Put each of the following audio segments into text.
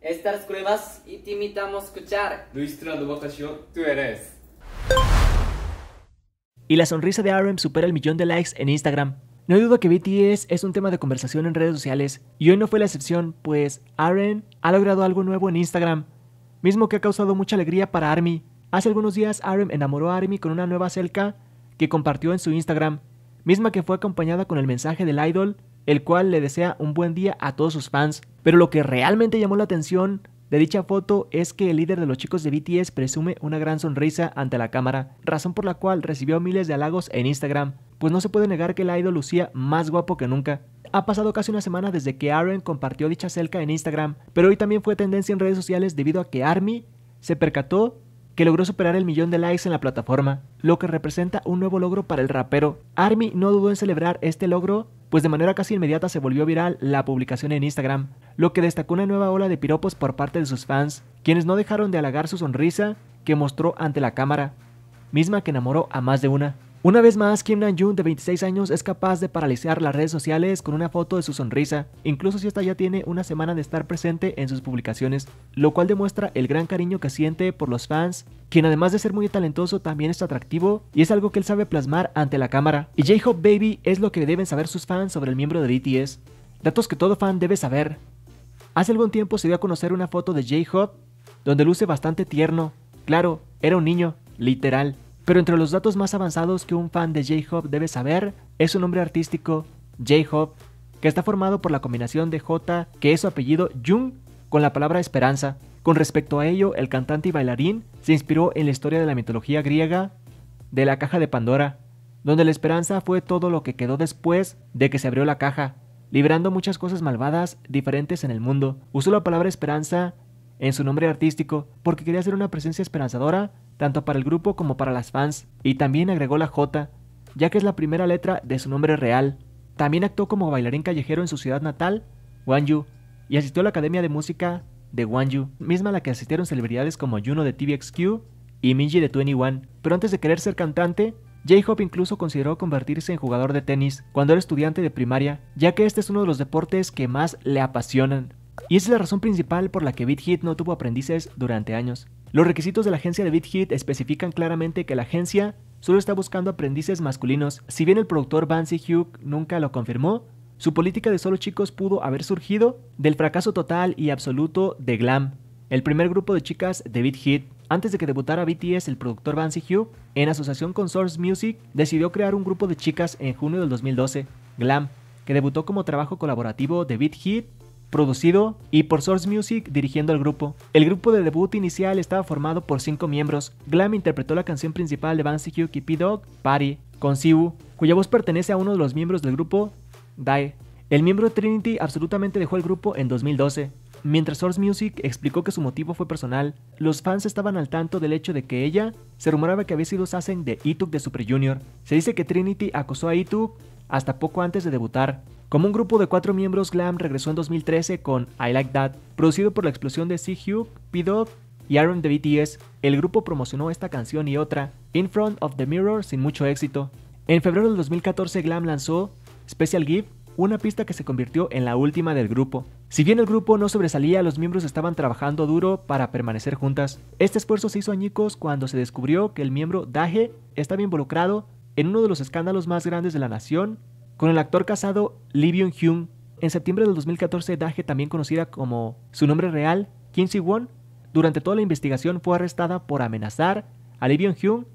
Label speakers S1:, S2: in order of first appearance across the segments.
S1: Estas pruebas y te invitamos escuchar. Luis tú Y la sonrisa de RM supera el millón de likes en Instagram. No hay duda que BTS es un tema de conversación en redes sociales, y hoy no fue la excepción, pues RM ha logrado algo nuevo en Instagram, mismo que ha causado mucha alegría para ARMY. Hace algunos días RM enamoró a ARMY con una nueva selca que compartió en su Instagram, misma que fue acompañada con el mensaje del idol el cual le desea un buen día a todos sus fans. Pero lo que realmente llamó la atención de dicha foto es que el líder de los chicos de BTS presume una gran sonrisa ante la cámara, razón por la cual recibió miles de halagos en Instagram, pues no se puede negar que el idol lucía más guapo que nunca. Ha pasado casi una semana desde que Aaron compartió dicha selca en Instagram, pero hoy también fue tendencia en redes sociales debido a que ARMY se percató que logró superar el millón de likes en la plataforma, lo que representa un nuevo logro para el rapero. ARMY no dudó en celebrar este logro pues de manera casi inmediata se volvió viral la publicación en Instagram, lo que destacó una nueva ola de piropos por parte de sus fans, quienes no dejaron de halagar su sonrisa que mostró ante la cámara, misma que enamoró a más de una. Una vez más, Kim Namjoon, de 26 años, es capaz de paralizar las redes sociales con una foto de su sonrisa, incluso si esta ya tiene una semana de estar presente en sus publicaciones, lo cual demuestra el gran cariño que siente por los fans, quien además de ser muy talentoso también es atractivo y es algo que él sabe plasmar ante la cámara. Y J-Hope Baby es lo que deben saber sus fans sobre el miembro de BTS, datos que todo fan debe saber. Hace algún tiempo se dio a conocer una foto de J-Hope, donde luce bastante tierno, claro, era un niño, literal. Pero entre los datos más avanzados que un fan de J-Hop debe saber es su nombre artístico, J-Hop, que está formado por la combinación de J, que es su apellido Jung, con la palabra esperanza. Con respecto a ello, el cantante y bailarín se inspiró en la historia de la mitología griega de la caja de Pandora, donde la esperanza fue todo lo que quedó después de que se abrió la caja, liberando muchas cosas malvadas diferentes en el mundo. Usó la palabra esperanza en su nombre artístico porque quería ser una presencia esperanzadora tanto para el grupo como para las fans, y también agregó la J, ya que es la primera letra de su nombre real. También actuó como bailarín callejero en su ciudad natal, Wanyu, y asistió a la Academia de Música de Wanyu, misma a la que asistieron celebridades como Juno de TVXQ y Minji de 21. Pero antes de querer ser cantante, J-Hope incluso consideró convertirse en jugador de tenis cuando era estudiante de primaria, ya que este es uno de los deportes que más le apasionan. Y esa es la razón principal por la que BitHit no tuvo aprendices durante años. Los requisitos de la agencia de BitHit especifican claramente que la agencia solo está buscando aprendices masculinos. Si bien el productor Vance Hugh nunca lo confirmó, su política de solo chicos pudo haber surgido del fracaso total y absoluto de Glam, el primer grupo de chicas de BitHit. Antes de que debutara BTS, el productor Vance Hugh, en asociación con Source Music, decidió crear un grupo de chicas en junio del 2012, Glam, que debutó como trabajo colaborativo de BitHit producido y por Source Music dirigiendo al grupo. El grupo de debut inicial estaba formado por cinco miembros. Glam interpretó la canción principal de Banshee y P-Dog, Party, con Siwoo, cuya voz pertenece a uno de los miembros del grupo, Dae. El miembro de Trinity absolutamente dejó el grupo en 2012. Mientras Source Music explicó que su motivo fue personal, los fans estaban al tanto del hecho de que ella se rumoraba que había sido Sassen de Ituk de Super Junior. Se dice que Trinity acosó a Ituk hasta poco antes de debutar, como un grupo de cuatro miembros, Glam regresó en 2013 con I Like That, producido por la explosión de C. Hugh, P. Dog y Aaron de BTS. El grupo promocionó esta canción y otra, In Front of the Mirror, sin mucho éxito. En febrero del 2014, Glam lanzó Special Give, una pista que se convirtió en la última del grupo. Si bien el grupo no sobresalía, los miembros estaban trabajando duro para permanecer juntas. Este esfuerzo se hizo añicos cuando se descubrió que el miembro Daje estaba involucrado en uno de los escándalos más grandes de la nación con el actor casado Lee byung en septiembre del 2014, Daje, también conocida como su nombre real, Kim Si-won, durante toda la investigación fue arrestada por amenazar a Lee Byung-hyun.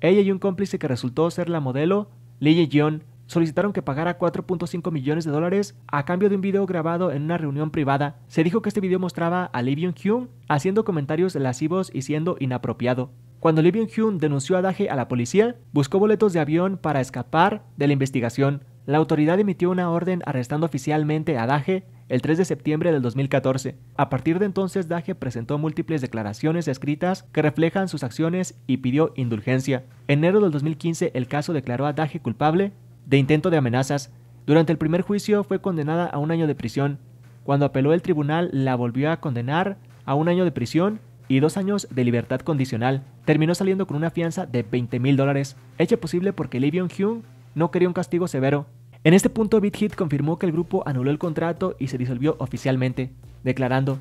S1: Ella y un cómplice que resultó ser la modelo, Lee ye solicitaron que pagara 4.5 millones de dólares a cambio de un video grabado en una reunión privada. Se dijo que este video mostraba a Lee byung haciendo comentarios lascivos y siendo inapropiado. Cuando Lee Byung-hyun denunció a Daje a la policía, buscó boletos de avión para escapar de la investigación. La autoridad emitió una orden arrestando oficialmente a Daje el 3 de septiembre del 2014. A partir de entonces, Daje presentó múltiples declaraciones escritas que reflejan sus acciones y pidió indulgencia. En enero del 2015, el caso declaró a Daje culpable de intento de amenazas. Durante el primer juicio fue condenada a un año de prisión. Cuando apeló el tribunal, la volvió a condenar a un año de prisión y dos años de libertad condicional. Terminó saliendo con una fianza de 20 mil dólares, hecha posible porque Livion Hume no quería un castigo severo. En este punto, BitHit confirmó que el grupo anuló el contrato y se disolvió oficialmente, declarando,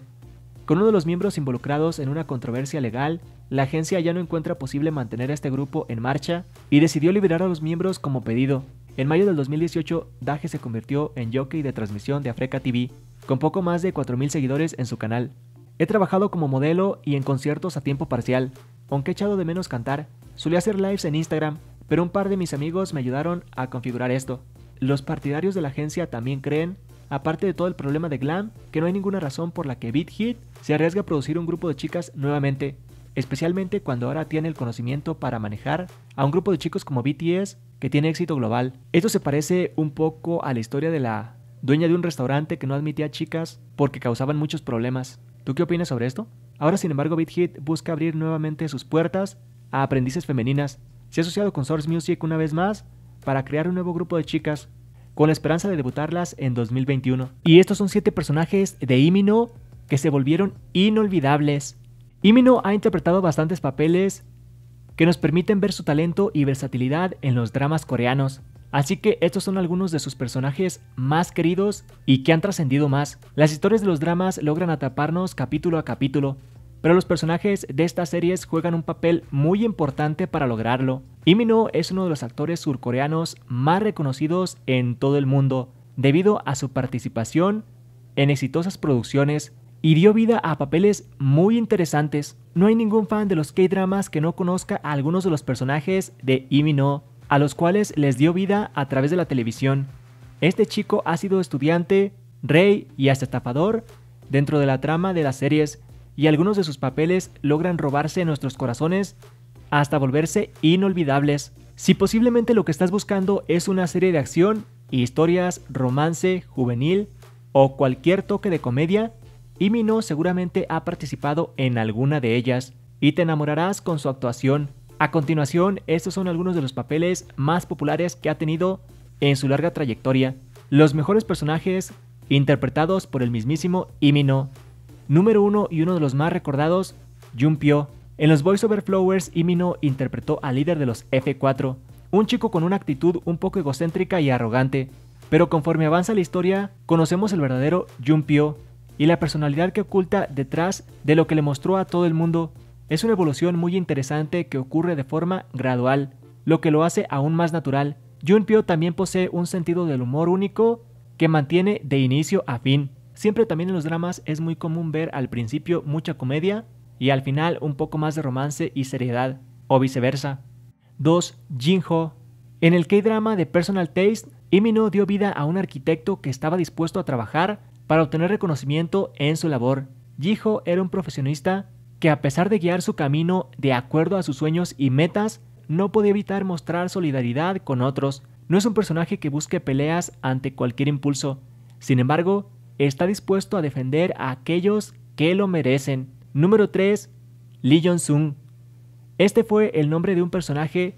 S1: con uno de los miembros involucrados en una controversia legal, la agencia ya no encuentra posible mantener a este grupo en marcha y decidió liberar a los miembros como pedido. En mayo del 2018, Daje se convirtió en jockey de transmisión de Afreca TV, con poco más de 4.000 seguidores en su canal. He trabajado como modelo y en conciertos a tiempo parcial, aunque he echado de menos cantar, suele hacer lives en Instagram pero un par de mis amigos me ayudaron a configurar esto. Los partidarios de la agencia también creen, aparte de todo el problema de Glam, que no hay ninguna razón por la que BitHit se arriesga a producir un grupo de chicas nuevamente, especialmente cuando ahora tiene el conocimiento para manejar a un grupo de chicos como BTS que tiene éxito global. Esto se parece un poco a la historia de la dueña de un restaurante que no admitía chicas porque causaban muchos problemas. ¿Tú qué opinas sobre esto? Ahora, sin embargo, BitHit busca abrir nuevamente sus puertas a aprendices femeninas se ha asociado con Source Music una vez más para crear un nuevo grupo de chicas con la esperanza de debutarlas en 2021. Y estos son siete personajes de Imino que se volvieron inolvidables. Imino ha interpretado bastantes papeles que nos permiten ver su talento y versatilidad en los dramas coreanos. Así que estos son algunos de sus personajes más queridos y que han trascendido más. Las historias de los dramas logran atraparnos capítulo a capítulo, pero los personajes de estas series juegan un papel muy importante para lograrlo. Y es uno de los actores surcoreanos más reconocidos en todo el mundo, debido a su participación en exitosas producciones y dio vida a papeles muy interesantes. No hay ningún fan de los K-dramas que no conozca a algunos de los personajes de Imino, a los cuales les dio vida a través de la televisión. Este chico ha sido estudiante, rey y hasta estafador dentro de la trama de las series, y algunos de sus papeles logran robarse nuestros corazones hasta volverse inolvidables. Si posiblemente lo que estás buscando es una serie de acción, historias, romance, juvenil o cualquier toque de comedia, Imino seguramente ha participado en alguna de ellas y te enamorarás con su actuación. A continuación, estos son algunos de los papeles más populares que ha tenido en su larga trayectoria. Los mejores personajes interpretados por el mismísimo Imino número uno y uno de los más recordados, Junpyo. En los Voice Over Flowers, Imino interpretó al líder de los F4, un chico con una actitud un poco egocéntrica y arrogante, pero conforme avanza la historia, conocemos el verdadero Junpyo y la personalidad que oculta detrás de lo que le mostró a todo el mundo. Es una evolución muy interesante que ocurre de forma gradual, lo que lo hace aún más natural. Junpyo también posee un sentido del humor único que mantiene de inicio a fin. Siempre también en los dramas es muy común ver al principio mucha comedia y al final un poco más de romance y seriedad, o viceversa. 2. Jinho. En el K-drama de Personal Taste, Imino dio vida a un arquitecto que estaba dispuesto a trabajar para obtener reconocimiento en su labor. Jinho era un profesionista que a pesar de guiar su camino de acuerdo a sus sueños y metas, no podía evitar mostrar solidaridad con otros. No es un personaje que busque peleas ante cualquier impulso. Sin embargo, está dispuesto a defender a aquellos que lo merecen. Número 3. Lee Jong-sung. Este fue el nombre de un personaje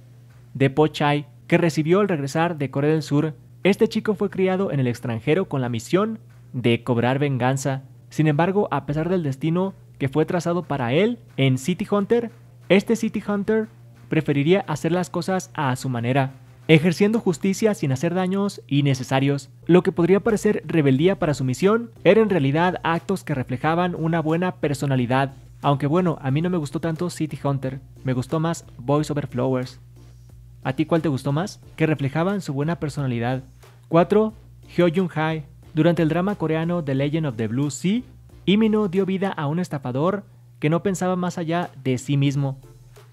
S1: de Po Chai que recibió al regresar de Corea del Sur. Este chico fue criado en el extranjero con la misión de cobrar venganza. Sin embargo, a pesar del destino que fue trazado para él en City Hunter, este City Hunter preferiría hacer las cosas a su manera ejerciendo justicia sin hacer daños innecesarios. Lo que podría parecer rebeldía para su misión era en realidad actos que reflejaban una buena personalidad. Aunque bueno, a mí no me gustó tanto City Hunter, me gustó más Voice Over Flowers. ¿A ti cuál te gustó más? Que reflejaban su buena personalidad. 4. Jung Hai. Durante el drama coreano The Legend of the Blue Sea, Imino dio vida a un estafador que no pensaba más allá de sí mismo.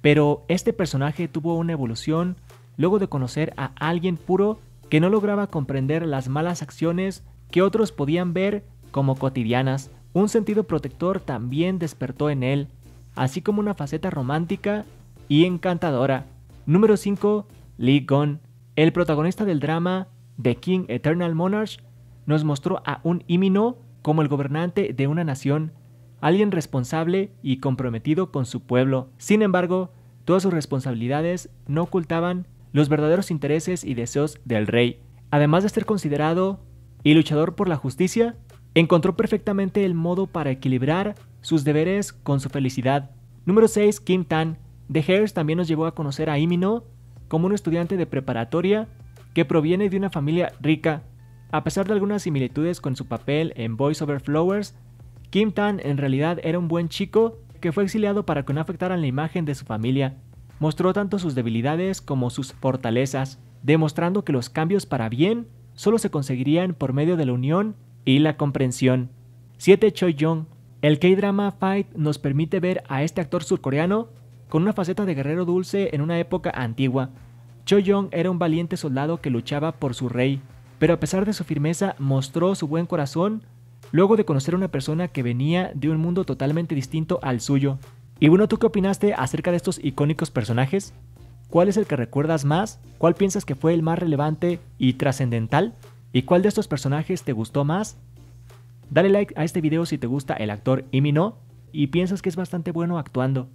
S1: Pero este personaje tuvo una evolución luego de conocer a alguien puro que no lograba comprender las malas acciones que otros podían ver como cotidianas. Un sentido protector también despertó en él, así como una faceta romántica y encantadora. Número 5. Lee Gon, el protagonista del drama The King Eternal Monarch, nos mostró a un Imino como el gobernante de una nación, alguien responsable y comprometido con su pueblo. Sin embargo, todas sus responsabilidades no ocultaban los verdaderos intereses y deseos del rey. Además de ser considerado y luchador por la justicia, encontró perfectamente el modo para equilibrar sus deberes con su felicidad. Número 6. Kim Tan. De Hears también nos llevó a conocer a Imino como un estudiante de preparatoria que proviene de una familia rica. A pesar de algunas similitudes con su papel en Voice Over Flowers, Kim Tan en realidad era un buen chico que fue exiliado para que no afectaran la imagen de su familia mostró tanto sus debilidades como sus fortalezas, demostrando que los cambios para bien solo se conseguirían por medio de la unión y la comprensión. 7. choi Jong El K-drama Fight nos permite ver a este actor surcoreano con una faceta de guerrero dulce en una época antigua. choi Jong era un valiente soldado que luchaba por su rey, pero a pesar de su firmeza mostró su buen corazón luego de conocer a una persona que venía de un mundo totalmente distinto al suyo. Y bueno, ¿tú qué opinaste acerca de estos icónicos personajes? ¿Cuál es el que recuerdas más? ¿Cuál piensas que fue el más relevante y trascendental? ¿Y cuál de estos personajes te gustó más? Dale like a este video si te gusta el actor no. y piensas que es bastante bueno actuando.